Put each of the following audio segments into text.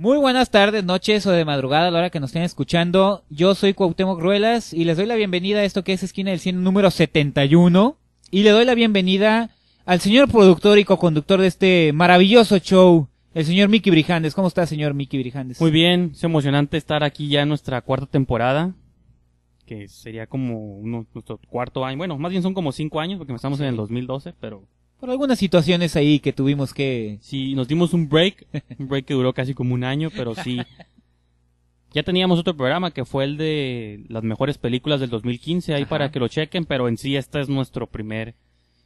Muy buenas tardes, noches o de madrugada a la hora que nos estén escuchando. Yo soy Cuauhtémoc Ruelas y les doy la bienvenida a esto que es Esquina del cine número 71 y le doy la bienvenida al señor productor y coconductor de este maravilloso show, el señor Miki Brijandes. ¿Cómo está, señor Miki Brijandes? Muy bien, es emocionante estar aquí ya en nuestra cuarta temporada, que sería como nuestro cuarto año. Bueno, más bien son como cinco años porque estamos en el 2012, pero por algunas situaciones ahí que tuvimos que... Sí, nos dimos un break, un break que duró casi como un año, pero sí. Ya teníamos otro programa que fue el de las mejores películas del 2015, ahí para que lo chequen, pero en sí este es nuestro primer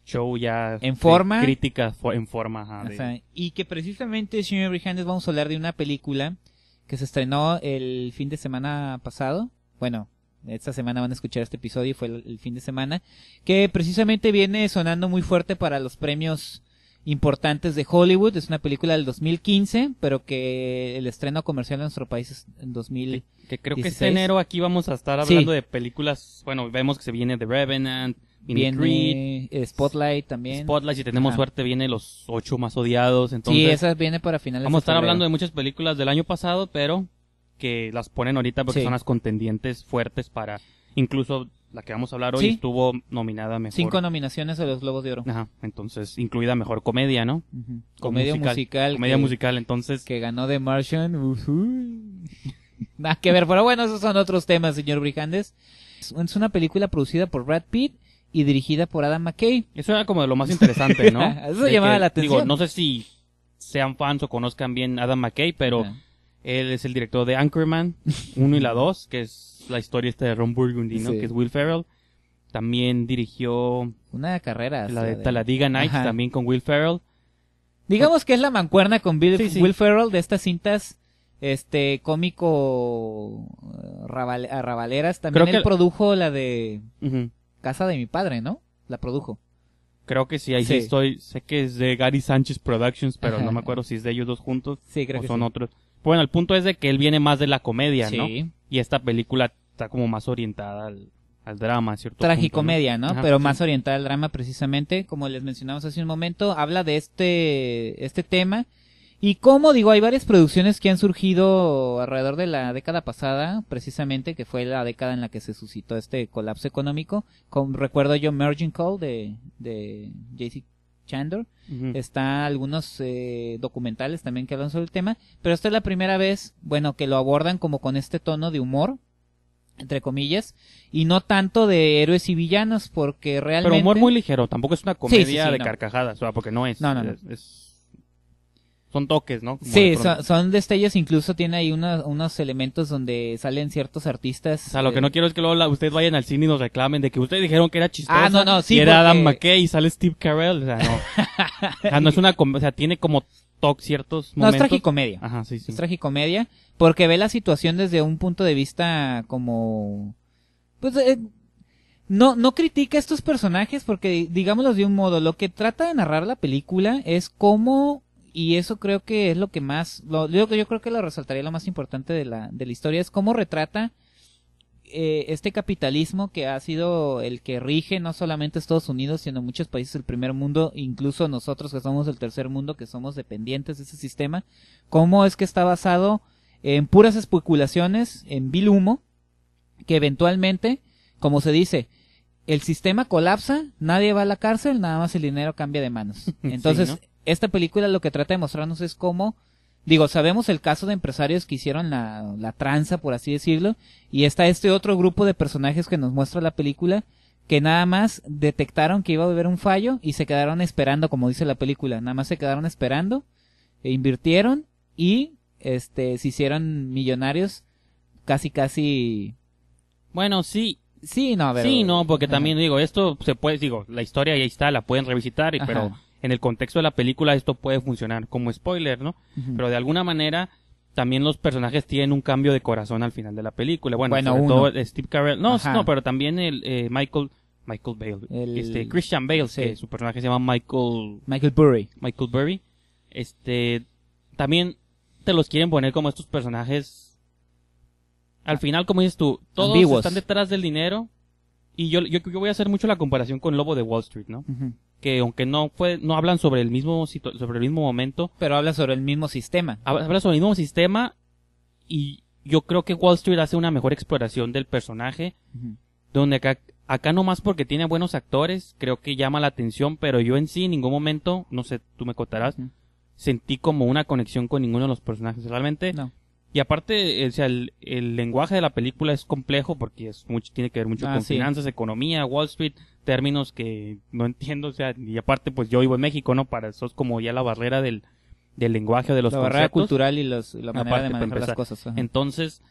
show ya... En forma. Crítica en forma. Ajá, y que precisamente, señor Brijandes, vamos a hablar de una película que se estrenó el fin de semana pasado. Bueno, esta semana van a escuchar este episodio, fue el, fin de semana, que precisamente viene sonando muy fuerte para los premios importantes de Hollywood. Es una película del 2015, pero que el estreno comercial en nuestro país es en 2000. Que, creo que este enero aquí vamos a estar hablando de películas, bueno, vemos que se viene The Revenant. Bien, Creed, eh, Spotlight también. Spotlight, si tenemos suerte, viene los ocho más odiados. Entonces, sí, esa viene para finales. Vamos a estar hablando de muchas películas del año pasado, pero que las ponen ahorita porque son las contendientes fuertes para incluso la que vamos a hablar hoy estuvo nominada mejor. Cinco nominaciones a los Globos de Oro. Ajá, entonces incluida mejor comedia, ¿no? Comedia musical. comedia musical, entonces. Que ganó The Martian. que ver, pero bueno, esos son otros temas, señor Brijandes. Es una película producida por Brad Pitt y dirigida por Adam McKay. Eso era como de lo más interesante, ¿no? Eso llamaba la atención. Digo, no sé si sean fans o conozcan bien Adam McKay, pero. Él es el director de Anchorman 1 y la 2, que es la historia esta de Ron Burgundy, ¿no? Que es Will Ferrell. También dirigió... Una carrera. La de, Taladiga Nights, también con Will Ferrell. Digamos que es la mancuerna con Will Ferrell de estas cintas este cómico eh, a rabaleras. También Creo produjo la de Casa de mi padre, ¿no? La produjo. Creo que sí, ahí sí. estoy. Sé que es de Gary Sánchez Productions, pero no me acuerdo si es de ellos dos juntos sí, creo o que son otros. Bueno, el punto es de que él viene más de la comedia, sí. ¿no? Y esta película está como más orientada al, drama, ¿cierto? Tragicomedia, ¿no? Pero más orientada al drama precisamente, como les mencionamos hace un momento, habla de este, este tema. Y como digo, hay varias producciones que han surgido alrededor de la década pasada, precisamente, que fue la década en la que se suscitó este colapso económico. recuerdo yo Merging Call de, de JC Chandler Está algunos eh, documentales también que hablan sobre el tema. Pero esta es la primera vez, bueno, que lo abordan como con este tono de humor, entre comillas, y no tanto de héroes y villanos, porque realmente... Pero humor muy ligero, tampoco es una comedia de carcajadas, porque no es. no, es son toques, ¿no? sí, son, destellos, incluso tiene ahí unos elementos donde salen ciertos artistas. O sea, lo que no quiero es que luego ustedes vayan al cine y nos reclamen de que ustedes dijeron que era chistoso. Ah, no, no, sí. Y era Adam McKay y sale Steve Carell, o sea, no. o no es una, o sea, tiene como toques ciertos momentos. No, es tragicomedia. Ajá, sí, sí. Es tragicomedia porque ve la situación desde un punto de vista como... Pues... Eh, no, no critica a estos personajes porque, digámoslo de un modo, lo que trata de narrar la película es cómo y eso creo que es lo que más, lo, yo, yo creo que lo resaltaría lo más importante de la, de la historia, es cómo retrata eh, este capitalismo que ha sido el que rige no solamente Estados Unidos, sino muchos países del primer mundo, incluso nosotros que somos del tercer mundo, que somos dependientes de ese sistema, cómo es que está basado en puras especulaciones, en vil humo, que eventualmente, como se dice, el sistema colapsa, nadie va a la cárcel, nada más el dinero cambia de manos. Entonces, esta película lo que trata de mostrarnos es cómo, digo, sabemos el caso de empresarios que hicieron la, la tranza, por así decirlo, y está este otro grupo de personajes que nos muestra la película, que nada más detectaron que iba a haber un fallo y se quedaron esperando, como dice la película, nada más se quedaron esperando, e invirtieron y este se hicieron millonarios casi casi bueno, sí, sí, no, a ver. sí, no, porque también digo, esto se puede, digo, la historia ya está, la pueden revisitar, y, pero en el contexto de la película esto puede funcionar como spoiler, ¿no? Pero de alguna manera también los personajes tienen un cambio de corazón al final de la película. Bueno, sobre todo eh, Steve Carell. No, no, pero también el eh, Michael Michael Bale, este Christian Bale, su personaje se llama Michael Michael Burry. Michael Burry. Este también te los quieren poner como estos personajes al final como dices tú, todos están detrás del dinero y yo, yo, yo voy a hacer mucho la comparación con Lobo de Wall Street, ¿no? que aunque no fue, no hablan sobre el mismo sobre el mismo momento, pero habla sobre el mismo sistema. Habla sobre el mismo sistema y yo creo que Wall Street hace una mejor exploración del personaje, donde acá acá nomás porque tiene buenos actores, creo que llama la atención, pero yo en sí en ningún momento, no sé, tú me contarás, sentí como una conexión con ninguno de los personajes, realmente. No. Y aparte, el, lenguaje de la película es complejo porque es mucho, tiene que ver mucho ah, con finanzas, economía, Wall Street términos que no entiendo, o sea, y aparte pues yo vivo en México, ¿no? Para eso es como ya la barrera del, del lenguaje, de los la barrera cultural y, la manera de manejar las cosas. Entonces,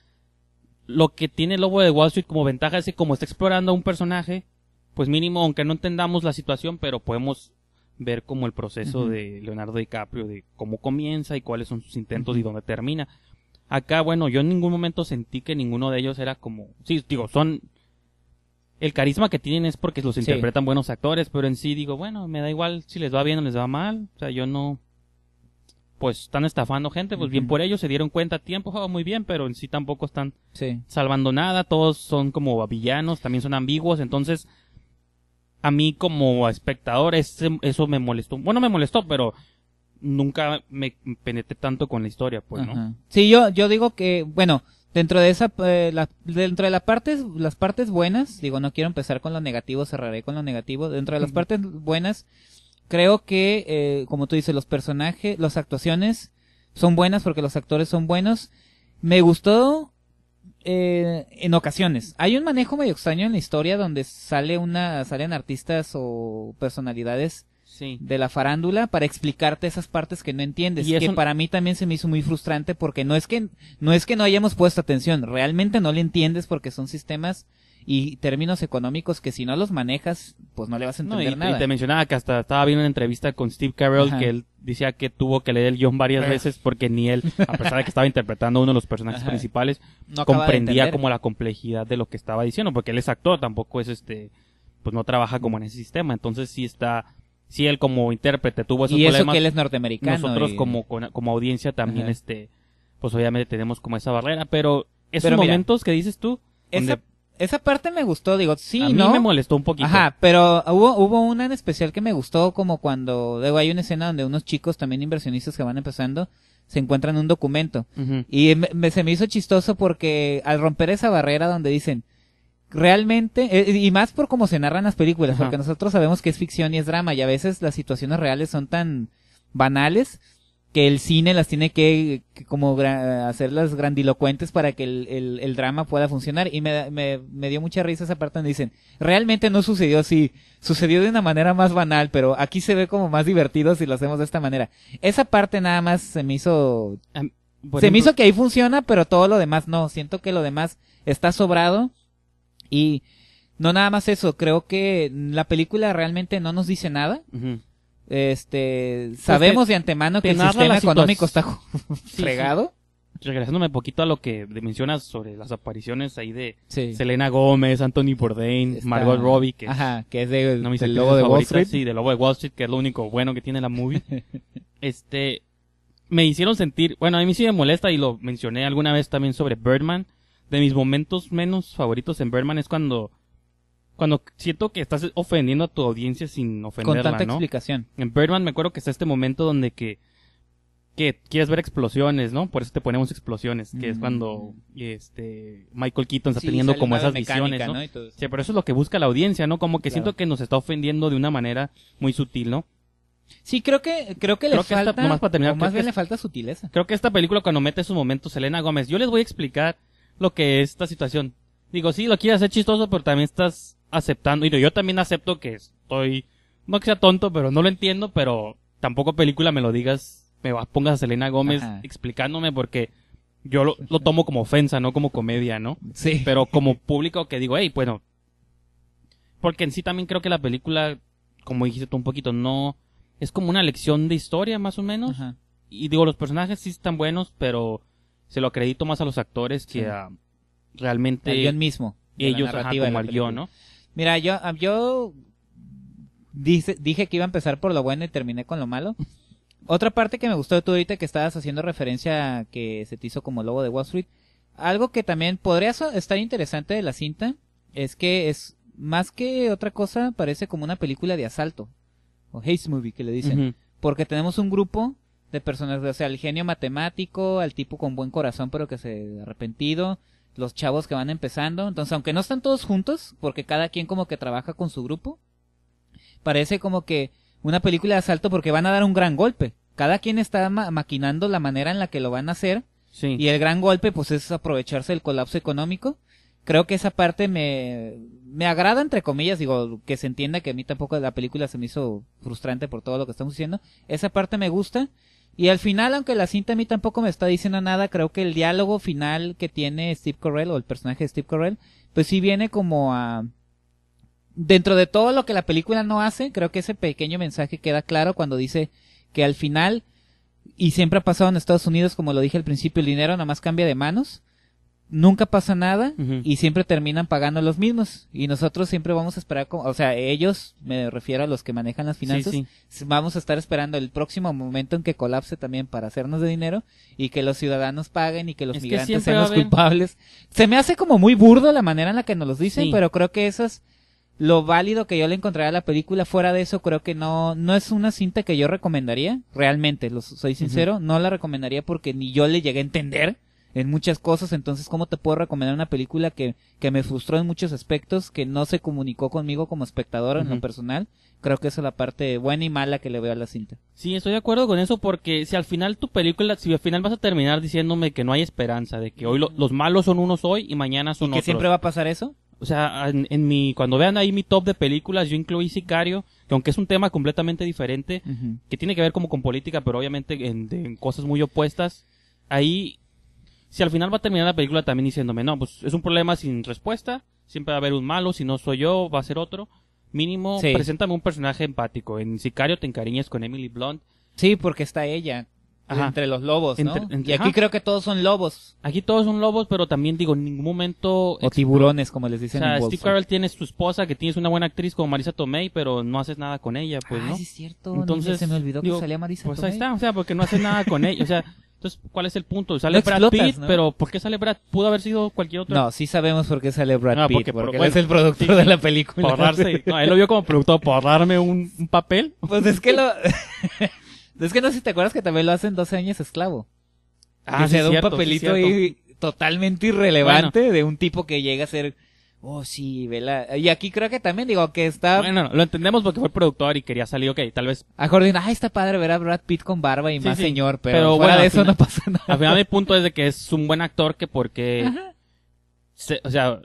lo que tiene el lobo de Wall Street como ventaja es que como está explorando a un personaje, pues mínimo, aunque no entendamos la situación, pero podemos ver como el proceso de Leonardo DiCaprio, de cómo comienza y cuáles son sus intentos y dónde termina. Acá, bueno, yo en ningún momento sentí que ninguno de ellos era como... Sí, digo, son el carisma que tienen es porque los interpretan buenos actores, pero en sí digo, bueno, me da igual si les va bien o les va mal, o sea, yo no pues están estafando gente, pues bien por ellos, se dieron cuenta tiempo, estaba oh, muy bien, pero en sí tampoco están salvando nada, todos son como villanos, también son ambiguos, entonces a mí como espectador eso me molestó, bueno me molestó, pero nunca me penetré tanto con la historia, pues, ¿no? Sí, yo, yo digo que, bueno, Dentro de esa, eh, la, dentro de las partes, las partes buenas, digo, no quiero empezar con lo negativo, cerraré con lo negativo. Dentro de las partes buenas, creo que, eh, como tú dices, los personajes, las actuaciones son buenas porque los actores son buenos. Me gustó eh, en ocasiones. Hay un manejo medio extraño en la historia donde sale una, salen artistas o personalidades de la farándula para explicarte esas partes que no entiendes. Y que para mí también se me hizo muy frustrante porque no es que no es que no hayamos puesto atención, realmente no le entiendes porque son sistemas y términos económicos que si no los manejas, pues no le vas a entender nada. Y te mencionaba que hasta estaba viendo una entrevista con Steve Carell que él decía que tuvo que leer el guión varias veces porque ni él, a pesar de que estaba interpretando uno de los personajes principales, no comprendía como la complejidad de lo que estaba diciendo, porque él es actor, tampoco es este, pues no trabaja como en ese sistema, entonces sí está si él como intérprete tuvo esos problemas. Y eso que él es norteamericano. Nosotros como, como audiencia también, este, pues obviamente tenemos como esa barrera, pero esos momentos que dices tú. Esa, esa parte me gustó, digo, sí, a ¿no? mí me molestó un poquito. Ajá, pero hubo, hubo una en especial que me gustó, como cuando, digo, hay una escena donde unos chicos también inversionistas que van empezando se encuentran un documento. Y se me hizo chistoso porque al romper esa barrera donde dicen, realmente, eh, y más por cómo se narran las películas, porque nosotros sabemos que es ficción y es drama, y a veces las situaciones reales son tan banales que el cine las tiene que, como hacerlas grandilocuentes para que el, drama pueda funcionar. Y me, me, dio mucha risa esa parte donde dicen, realmente no sucedió así, sucedió de una manera más banal, pero aquí se ve como más divertido si lo hacemos de esta manera. Esa parte nada más se me hizo... se me hizo que ahí funciona, pero todo lo demás no. Siento que lo demás está sobrado y no nada más eso, creo que la película realmente no nos dice nada. Este, pues sabemos de antemano que el sistema económico está fregado. Regresándome un poquito a lo que mencionas sobre las apariciones ahí de Selena Gómez, Anthony Bourdain, Margot Robbie, que, es de, lobo de Wall Street. Sí, lobo de Wall Street, que es lo único bueno que tiene la movie. este, me hicieron sentir, bueno, a mí sí me molesta y lo mencioné alguna vez también sobre Birdman, de mis momentos menos favoritos en Birdman es cuando cuando siento que estás ofendiendo a tu audiencia sin ofenderla, Con tanta explicación. En Birdman me acuerdo que está este momento donde que, quieres ver explosiones, ¿no? Por eso te ponemos explosiones, que es cuando este Michael Keaton está teniendo como esas visiones, Sí, pero eso es lo que busca la audiencia, ¿no? Como que siento que nos está ofendiendo de una manera muy sutil, ¿no? Sí, creo que creo que le falta para terminar, más bien le falta sutileza. Creo que esta película cuando mete esos momentos Selena Gómez, yo les voy a explicar lo que es esta situación. Digo, sí, lo quieres hacer chistoso, pero también estás aceptando. Y yo también acepto que estoy, no que sea tonto, pero no lo entiendo, pero tampoco película me lo digas, me vas, pongas a Selena Gómez explicándome porque yo lo, tomo como ofensa, no como comedia, ¿no? Sí. Pero como público que digo, hey, bueno. Porque en sí también creo que la película, como dijiste tú un poquito, no, es como una lección de historia, más o menos. Y digo, los personajes sí están buenos, pero se lo acredito más a los actores que a realmente. El guión mismo. Ellos, como ¿no? Mira, yo, ah, yo dije que iba a empezar por lo bueno y terminé con lo malo. Otra parte que me gustó de tú ahorita que estabas haciendo referencia que se te hizo como logo de Wall Street. Algo que también podría estar interesante de la cinta es que es más que otra cosa parece como una película de asalto o heist movie que le dicen, porque tenemos un grupo de personas, o sea, el genio matemático, al tipo con buen corazón pero que se ha arrepentido, los chavos que van empezando, entonces aunque no están todos juntos, porque cada quien como que trabaja con su grupo, parece como que una película de asalto porque van a dar un gran golpe, cada quien está maquinando la manera en la que lo van a hacer, y el gran golpe pues es aprovecharse del colapso económico, creo que esa parte me, me agrada, entre comillas, digo, que se entienda que a mí tampoco la película se me hizo frustrante por todo lo que estamos diciendo. Esa parte me gusta, y al final, aunque la cinta a mí tampoco me está diciendo nada, creo que el diálogo final que tiene Steve Carell o el personaje de Steve Carell, pues sí viene como a dentro de todo lo que la película no hace, creo que ese pequeño mensaje queda claro cuando dice que al final y siempre ha pasado en Estados Unidos, como lo dije al principio, el dinero nada más cambia de manos nunca pasa nada y siempre terminan pagando los mismos y nosotros siempre vamos a esperar o sea ellos me refiero a los que manejan las finanzas vamos a estar esperando el próximo momento en que colapse también para hacernos de dinero y que los ciudadanos paguen y que los migrantes sean los culpables se me hace como muy burdo la manera en la que nos los dicen pero creo que eso es lo válido que yo le encontraría a la película fuera de eso creo que no no es una cinta que yo recomendaría realmente soy sincero no la recomendaría porque ni yo le llegué a entender en muchas cosas, entonces ¿cómo te puedo recomendar una película que, que me frustró en muchos aspectos, que no se comunicó conmigo como espectador en lo personal? Creo que esa es la parte buena y mala que le veo a la cinta. Sí, estoy de acuerdo con eso porque si al final tu película, si al final vas a terminar diciéndome que no hay esperanza, de que hoy los malos son unos hoy y mañana son ¿Y otros. siempre va a pasar eso? O sea, en, mi, cuando vean ahí mi top de películas, yo incluí Sicario, que aunque es un tema completamente diferente, que tiene que ver como con política, pero obviamente en, en cosas muy opuestas, ahí si al final va a terminar la película también diciéndome, no, pues es un problema sin respuesta, siempre va a haber un malo, si no soy yo, va a ser otro. Mínimo, preséntame un personaje empático. En Sicario te encariñas con Emily Blunt. Sí, porque está ella. Entre los lobos, ¿no? y aquí creo que todos son lobos. Aquí todos son lobos, pero también digo, en ningún momento... O tiburones, como les dicen o sea, Steve tiene su esposa, que tienes una buena actriz como Marisa Tomei, pero no haces nada con ella, pues, ah, es cierto. Entonces... se me olvidó que salía Marisa Tomei. Pues ahí está, o sea, porque no haces nada con ella, o sea... Entonces, ¿cuál es el punto? Sale Brad Pitt, pero ¿por qué sale Brad? Pudo haber sido cualquier otro. No, sí sabemos por qué sale Brad Pitt, porque, él es el productor de la película. no, él lo vio como productor, por un, un papel. Pues es que lo... es que no sé si te acuerdas que también lo hacen 12 años esclavo. Ah, se da un papelito ahí totalmente irrelevante de un tipo que llega a ser Oh, sí, ¿verdad? Y aquí creo que también, digo, que está... Bueno, lo entendemos porque fue el productor y quería salir, ok, tal vez... A ah, Jordi, ah, está padre ver a Brad Pitt con barba y más señor, pero, fuera de eso no pasa nada. Al final mi punto es de que es un buen actor que porque... o sea,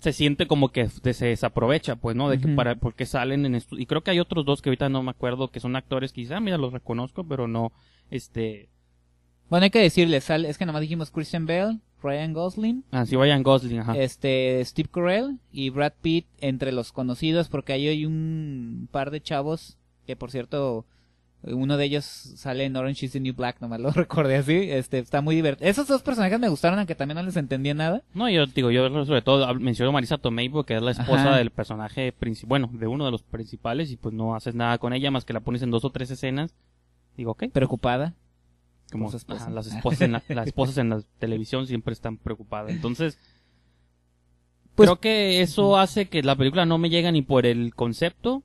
se siente como que se desaprovecha, pues, ¿no? De que para, porque salen en... esto, Y creo que hay otros dos que ahorita no me acuerdo, que son actores que quizá, ah, mira, los reconozco, pero no, este... Bueno, hay que decirle, es que nomás dijimos Christian Bale, Ryan Gosling. Ah, sí, Ryan Gosling, ajá. Este, Steve Carell y Brad Pitt entre los conocidos, porque ahí hay un par de chavos que, por cierto, uno de ellos sale en Orange is the New Black, me lo recordé así. Este, está muy divertido. Esos dos personajes me gustaron, aunque también no les entendía nada. No, yo digo, yo sobre todo menciono a Marisa Tomei porque es la esposa del personaje principal, bueno, de uno de los principales y pues no haces nada con ella más que la pones en dos o tres escenas. Digo, ok. Preocupada como las esposas en la, las esposas en la televisión siempre están preocupadas. Entonces, pues, creo que eso hace que la película no me llega ni por el concepto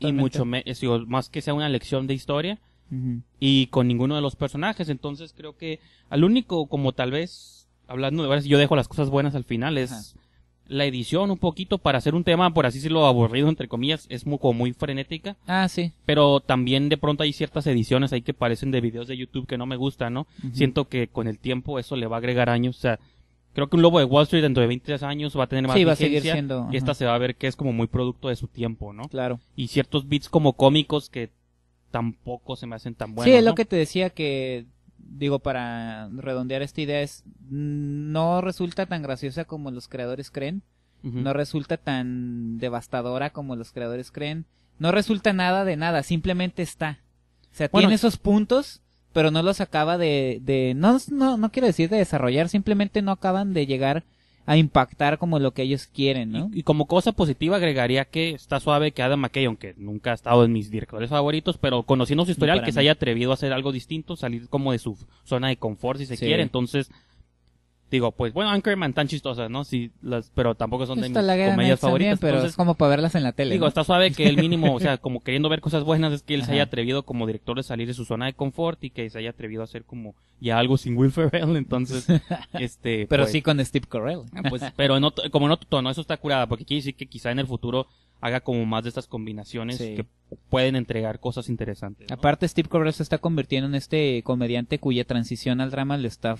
y mucho más que sea una lección de historia y con ninguno de los personajes. Entonces creo que al único como tal vez hablando de yo dejo las cosas buenas al final es la edición un poquito para hacer un tema, por así decirlo, aburrido, entre comillas, es muy, como muy frenética. Ah, sí. Pero también de pronto hay ciertas ediciones ahí que parecen de videos de YouTube que no me gustan, ¿no? Siento que con el tiempo eso le va a agregar años, o sea, creo que un lobo de Wall Street dentro de 23 años va a tener más sí, va a seguir siendo, y esta se va a ver que es como muy producto de su tiempo, ¿no? Claro. Y ciertos beats como cómicos que tampoco se me hacen tan buenos. Sí, es lo que te decía que digo, para redondear esta idea, es no resulta tan graciosa como los creadores creen, no resulta tan devastadora como los creadores creen, no resulta nada de nada, simplemente está. O sea, tiene esos puntos, pero no los acaba de, de no, no, no quiero decir de desarrollar, simplemente no acaban de llegar a impactar como lo que ellos quieren, ¿no? Y, como cosa positiva agregaría que está suave que Adam McKay, aunque nunca ha estado en mis directores favoritos, pero conociendo su historial, que se haya atrevido a hacer algo distinto, salir como de su zona de confort si se quiere, entonces digo, pues bueno, Anchorman tan chistosas, ¿no? Sí, las, pero tampoco son de mis comedias favoritas. pero Entonces, es como para verlas en la tele. Digo, está suave que el mínimo, o sea, como queriendo ver cosas buenas, es que él se haya atrevido como director de salir de su zona de confort y que se haya atrevido a hacer como ya algo sin Will Ferrell. Entonces, este. pero pues sí con Steve Carell. Ah, pues, pero no como no todo tono, eso está curada, porque quiere decir que quizá en el futuro haga como más de estas combinaciones que pueden entregar cosas interesantes. Aparte, Steve Carell se está convirtiendo en este comediante cuya transición al drama le está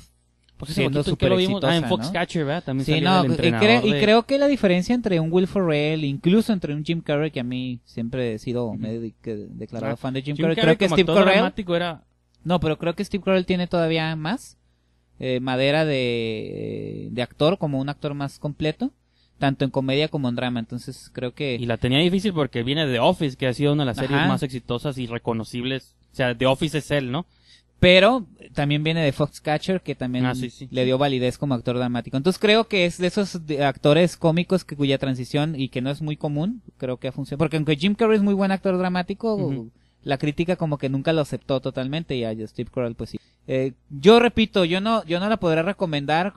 pues siendo súper exitosa, Ah, en Foxcatcher, ¿verdad? También sí, no, y, creo, que la diferencia entre un Will Ferrell, incluso entre un Jim Carrey, que a mí siempre he sido, declarado ah, fan de Jim, Carrey, creo que Steve Carell... Era... No, pero creo que Steve Carell tiene todavía más eh, madera de, de actor, como un actor más completo tanto en comedia como en drama. Entonces creo que. Y la tenía difícil porque viene de The Office, que ha sido una de las series más exitosas y reconocibles. O sea, The Office es él, ¿no? pero también viene de Foxcatcher, que también ah, le dio validez como actor dramático. Entonces creo que es de esos actores cómicos que cuya transición y que no es muy común, creo que ha funcionado. Porque aunque Jim Carrey es muy buen actor dramático, la crítica como que nunca lo aceptó totalmente y a Steve Carell pues sí. Eh, yo repito, yo no, yo no la podré recomendar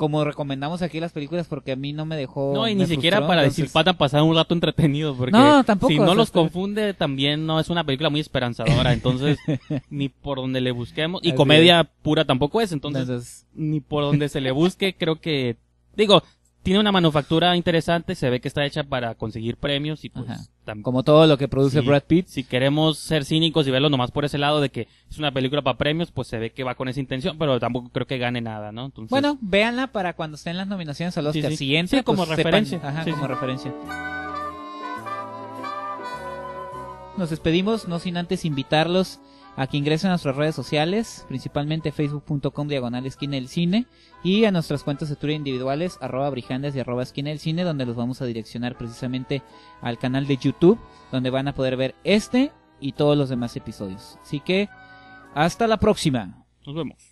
como recomendamos aquí las películas porque a mí no me dejó. No, y ni siquiera para decir pata pasar un rato entretenido. Porque Si no los este confunde, también no es una película muy esperanzadora. Entonces, ni por donde le busquemos. Y comedia pura tampoco es. entonces, ni por donde se le busque, creo que. Digo, tiene una manufactura interesante, se ve que está hecha para conseguir premios y pues como todo lo que produce Brad Pitt. Si queremos ser cínicos y verlo nomás por ese lado de que es una película para premios, pues se ve que va con esa intención, pero tampoco creo que gane nada, ¿no? bueno, véanla para cuando estén las nominaciones pues a los sí, sí. como referencia. ajá, como referencia. Nos despedimos, no sin antes invitarlos a que ingresen a nuestras redes sociales, principalmente facebook.com diagonal esquina del cine y a nuestras cuentas de Twitter individuales arroba brijandes y arroba esquina del cine donde los vamos a direccionar precisamente al canal de YouTube donde van a poder ver este y todos los demás episodios. Así que hasta la próxima. Nos vemos.